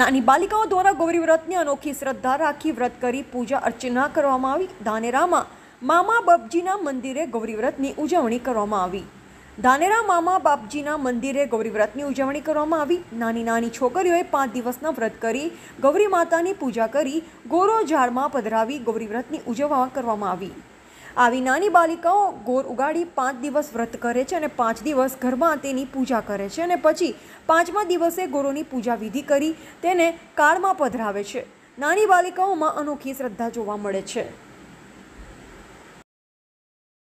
નાની બાલિકાઓ દ્વારા ગૌરી વ્રતની અનોખી શ્રદ્ધા રાખી વ્રત કરી પૂજા અર્ચના કરવામાં આવી ધાનેરામાં મામા બાપજીના મંદિરે ગૌરીવ્રતની ઉજવણી કરવામાં આવી ધાનેરા મામા બાપજીના મંદિરે ગૌરીવ્રતની ઉજવણી કરવામાં આવી નાની નાની છોકરીઓએ પાંચ દિવસના વ્રત કરી ગૌરી માતાની પૂજા કરી ગોરો ઝાડમાં પધરાવી ગૌરીવ્રતની વ્રતની કરવામાં આવી આવી નાની બાલિકાઓ ગોર ઉગાડી પાંચ દિવસ વ્રત કરે છે અને પાંચ દિવસ ઘરમાં તેની પૂજા કરે છે અને પછી પાંચમા દિવસે ગોરોની પૂજા વિધિ કરી તેને કાળમાં પધરાવે છે નાની બાલિકાઓમાં અનોખી શ્રદ્ધા જોવા મળે છે